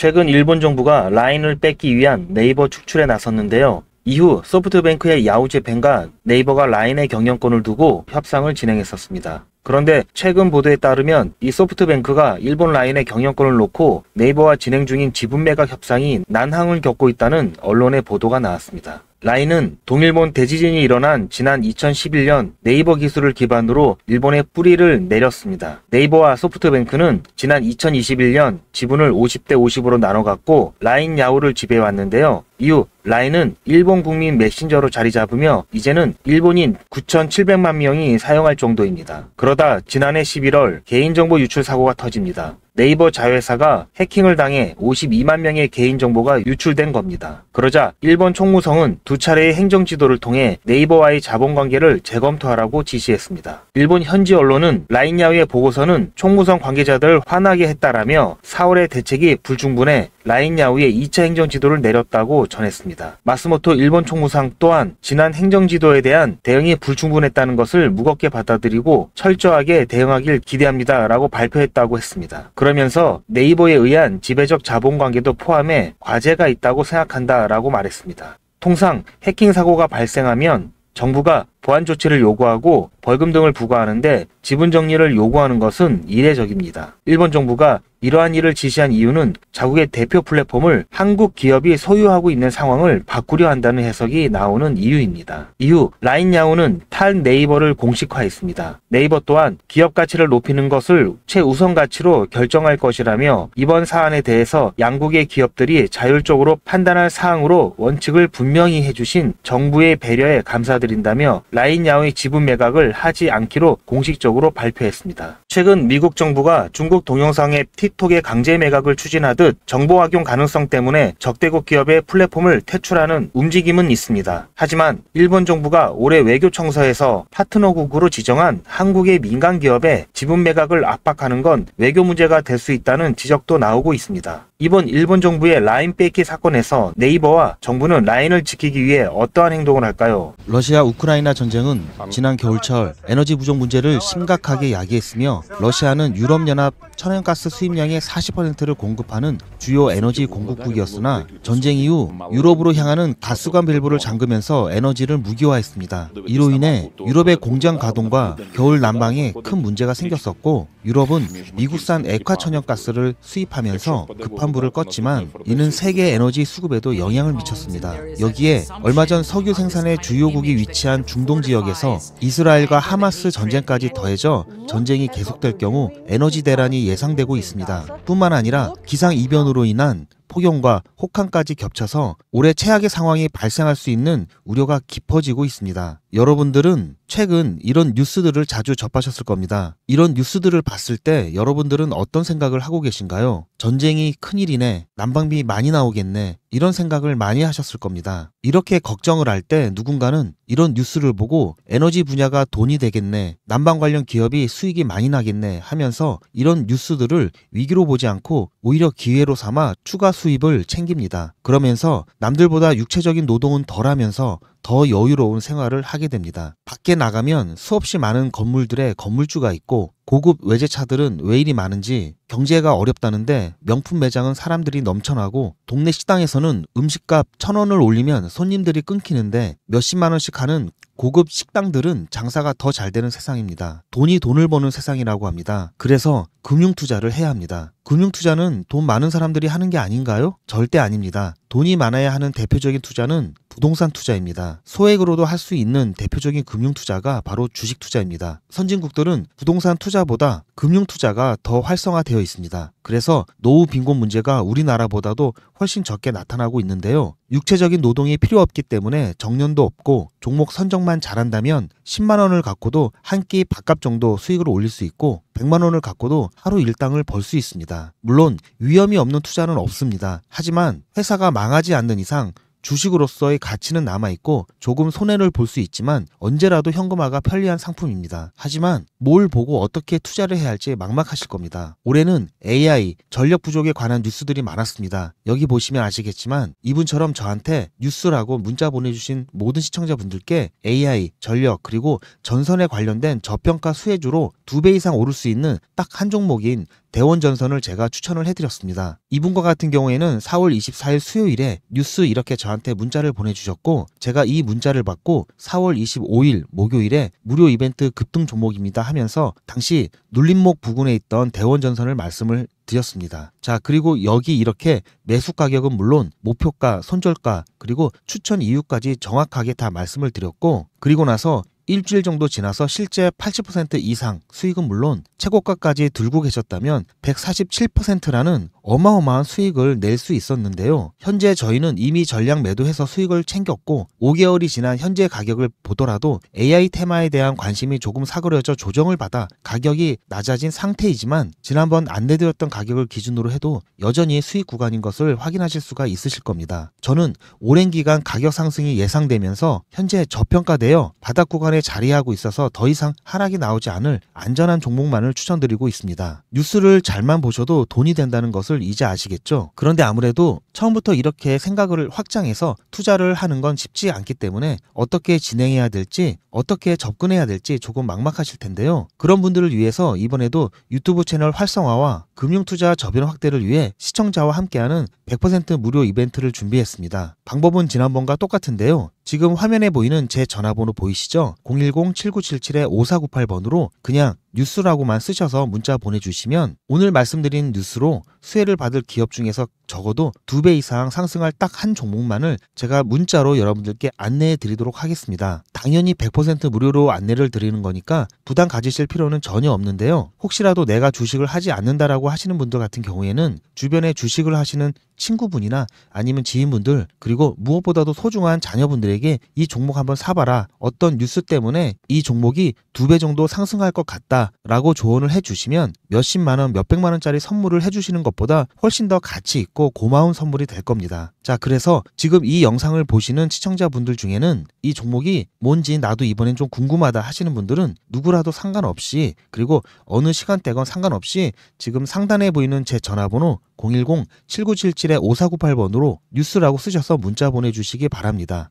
최근 일본 정부가 라인을 뺏기 위한 네이버 축출에 나섰는데요. 이후 소프트뱅크의 야우제펜과 네이버가 라인의 경영권을 두고 협상을 진행했었습니다. 그런데 최근 보도에 따르면 이 소프트뱅크가 일본 라인의 경영권을 놓고 네이버와 진행 중인 지분 매각 협상이 난항을 겪고 있다는 언론의 보도가 나왔습니다. 라인은 동일본 대지진이 일어난 지난 2011년 네이버 기술을 기반으로 일본에 뿌리를 내렸습니다. 네이버와 소프트뱅크는 지난 2021년 지분을 50대 50으로 나눠 갖고 라인 야후를 지배해왔는데요. 이후 라인은 일본 국민 메신저로 자리 잡으며 이제는 일본인 9,700만 명이 사용할 정도입니다. 그런 그러다 지난해 11월 개인정보 유출 사고가 터집니다. 네이버 자회사가 해킹을 당해 52만 명의 개인정보가 유출된 겁니다. 그러자 일본 총무성은 두 차례의 행정지도를 통해 네이버와의 자본관계를 재검토하라고 지시했습니다. 일본 현지 언론은 라인야우의 보고서는 총무성 관계자들 화나게 했다라며 4월의 대책이 불충분해 라인야우의 2차 행정지도를 내렸다고 전했습니다. 마스모토 일본 총무상 또한 지난 행정지도에 대한 대응이 불충분했다는 것을 무겁게 받아들이고 철저하게 대응하길 기대합니다라고 발표했다고 했습니다. 그러면서 네이버에 의한 지배적 자본관계도 포함해 과제가 있다고 생각한다 라고 말했습니다. 통상 해킹 사고가 발생하면 정부가 보안 조치를 요구하고 벌금 등을 부과하는데 지분 정리를 요구하는 것은 이례적입니다. 일본 정부가 이러한 일을 지시한 이유는 자국의 대표 플랫폼을 한국 기업이 소유하고 있는 상황을 바꾸려 한다는 해석이 나오는 이유입니다. 이후 라인 야후는 탈 네이버를 공식화했습니다. 네이버 또한 기업 가치를 높이는 것을 최우선 가치로 결정할 것이라며 이번 사안에 대해서 양국의 기업들이 자율적으로 판단할 사항으로 원칙을 분명히 해주신 정부의 배려에 감사드린다며 라인 야오의 지분 매각을 하지 않기로 공식적으로 발표했습니다. 최근 미국 정부가 중국 동영상의 틱톡의 강제 매각을 추진하듯 정보 악용 가능성 때문에 적대국 기업의 플랫폼을 퇴출하는 움직임은 있습니다. 하지만 일본 정부가 올해 외교청서에서 파트너국으로 지정한 한국의 민간 기업의 지분 매각을 압박하는 건 외교 문제가 될 수 있다는 지적도 나오고 있습니다. 이번 일본 정부의 라인 뺏기 사건에서 네이버와 정부는 라인을 지키기 위해 어떠한 행동을 할까요? 러시아 우크라이나 전쟁은 지난 겨울철 에너지 부족 문제를 심각하게 야기했으며 러시아는 유럽연합 천연가스 수입량의 40%를 공급하는 주요 에너지 공급국이었으나 전쟁 이후 유럽으로 향하는 가스관 밸브를 잠그면서 에너지를 무기화했습니다. 이로 인해 유럽의 공장 가동과 겨울 난방에 큰 문제가 생겼었고 유럽은 미국산 액화천연가스를 수입하면서 급한 전기부를 껐지만 이는 세계 에너지 수급에도 영향을 미쳤습니다. 여기에 얼마 전 석유 생산의 주요국이 위치한 중동 지역에서 이스라엘과 하마스 전쟁까지 더해져 전쟁이 계속될 경우 에너지 대란이 예상되고 있습니다. 뿐만 아니라 기상 이변으로 인한 폭염과 혹한까지 겹쳐서 올해 최악의 상황이 발생할 수 있는 우려가 깊어지고 있습니다. 여러분들은 최근 이런 뉴스들을 자주 접하셨을 겁니다. 이런 뉴스들을 봤을 때 여러분들은 어떤 생각을 하고 계신가요? 전쟁이 큰일이네. 난방비 많이 나오겠네. 이런 생각을 많이 하셨을 겁니다. 이렇게 걱정을 할 때 누군가는 이런 뉴스를 보고 에너지 분야가 돈이 되겠네, 난방 관련 기업이 수익이 많이 나겠네 하면서 이런 뉴스들을 위기로 보지 않고 오히려 기회로 삼아 추가 수입을 챙깁니다. 그러면서 남들보다 육체적인 노동은 덜 하면서 더 여유로운 생활을 하게 됩니다. 밖에 나가면 수없이 많은 건물들의 건물주가 있고 고급 외제차들은 왜 이리 많은지 경제가 어렵다는데 명품 매장은 사람들이 넘쳐나고 동네 식당에서는 음식값 천원을 올리면 손님들이 끊기는데 몇십만 원씩 하는 고급 식당들은 장사가 더 잘 되는 세상입니다. 돈이 돈을 버는 세상이라고 합니다. 그래서 금융 투자를 해야 합니다. 금융 투자는 돈 많은 사람들이 하는 게 아닌가요? 절대 아닙니다. 돈이 많아야 하는 대표적인 투자는 부동산 투자입니다. 소액으로도 할 수 있는 대표적인 금융 투자가 바로 주식 투자입니다. 선진국들은 부동산 투자보다 금융 투자가 더 활성화되어 있습니다. 그래서 노후 빈곤 문제가 우리나라보다도 훨씬 적게 나타나고 있는데요. 육체적인 노동이 필요 없기 때문에 정년도 없고 종목 선정만 선택만 잘한다면 10만 원을 갖고도 한 끼 밥값 정도 수익을 올릴 수 있고 100만 원을 갖고도 하루 일당을 벌 수 있습니다. 물론 위험이 없는 투자는 없습니다. 하지만 회사가 망하지 않는 이상 주식으로서의 가치는 남아있고 조금 손해를 볼 수 있지만 언제라도 현금화가 편리한 상품입니다. 하지만 뭘 보고 어떻게 투자를 해야 할지 막막하실 겁니다. 올해는 AI, 전력 부족에 관한 뉴스들이 많았습니다. 여기 보시면 아시겠지만 이분처럼 저한테 뉴스라고 문자 보내주신 모든 시청자분들께 AI, 전력, 그리고 전선에 관련된 저평가 수혜주로 두 배 이상 오를 수 있는 딱 한 종목인 대원 전선을 제가 추천을 해드렸습니다. 이분과 같은 경우에는 4월 24일 수요일에 뉴스 이렇게 저한테 문자를 보내주셨고 제가 이 문자를 받고 4월 25일 목요일에 무료 이벤트 급등 종목입니다 하면서 당시 눌림목 부근에 있던 대원 전선을 말씀을 드렸습니다. 자, 그리고 여기 이렇게 매수 가격은 물론 목표가, 손절가, 그리고 추천 이유까지 정확하게 다 말씀을 드렸고, 그리고 나서 일주일 정도 지나서 실제 80% 이상 수익은 물론 최고가까지 들고 계셨다면 147%라는 어마어마한 수익을 낼 수 있었는데요. 현재 저희는 이미 전량 매도해서 수익을 챙겼고 5개월이 지난 현재 가격을 보더라도 AI 테마에 대한 관심이 조금 사그려져 조정을 받아 가격이 낮아진 상태이지만 지난번 안내드렸던 가격을 기준으로 해도 여전히 수익 구간인 것을 확인하실 수가 있으실 겁니다. 저는 오랜 기간 가격 상승이 예상되면서 현재 저평가되어 바닥 구간에 자리하고 있어서 더 이상 하락이 나오지 않을 안전한 종목만을 추천드리고 있습니다. 뉴스를 잘만 보셔도 돈이 된다는 것을 이제 아시겠죠? 그런데 아무래도 처음부터 이렇게 생각을 확장해서 투자를 하는 건 쉽지 않기 때문에 어떻게 진행해야 될지 어떻게 접근해야 될지 조금 막막하실 텐데요. 그런 분들을 위해서 이번에도 유튜브 채널 활성화와 금융투자 저변 확대를 위해 시청자와 함께하는 100% 무료 이벤트를 준비했습니다. 방법은 지난번과 똑같은데요. 지금 화면에 보이는 제 전화번호 보이시죠? 010-7977-5498번으로 그냥 뉴스라고만 쓰셔서 문자 보내주시면 오늘 말씀드린 뉴스로 수혜를 받을 기업 중에서 적어도 두 배 이상 상승할 딱 한 종목만을 제가 문자로 여러분들께 안내해 드리도록 하겠습니다. 당연히 100% 무료로 안내를 드리는 거니까 부담 가지실 필요는 전혀 없는데요. 혹시라도 내가 주식을 하지 않는다라고 하시는 분들 같은 경우에는 주변에 주식을 하시는 친구분이나 아니면 지인분들 그리고 무엇보다도 소중한 자녀분들에게 이 종목 한번 사봐라 어떤 뉴스 때문에 이 종목이 두 배 정도 상승할 것 같다 라고 조언을 해주시면 몇십만 원, 몇백만 원짜리 선물을 해주시는 것보다 훨씬 더 가치 있고 고마운 선물이 될 겁니다. 자, 그래서 지금 이 영상을 보시는 시청자분들 중에는 이 종목이 뭔지 나도 이번엔 좀 궁금하다 하시는 분들은 누구라도 상관없이 그리고 어느 시간대건 상관없이 지금 상단에 보이는 제 전화번호 010-7977-5498번으로 뉴스라고 쓰셔서 문자 보내주시기 바랍니다.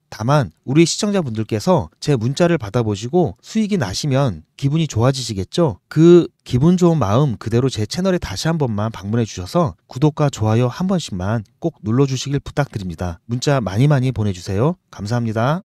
다만 우리 시청자분들께서 제 문자를 받아보시고 수익이 나시면 기분이 좋아지시겠죠? 그 기분 좋은 마음 그대로 제 채널에 다시 한 번만 방문해 주셔서 구독과 좋아요 한 번씩만 꼭 눌러 주시길 부탁드립니다. 문자 많이 많이 보내주세요. 감사합니다.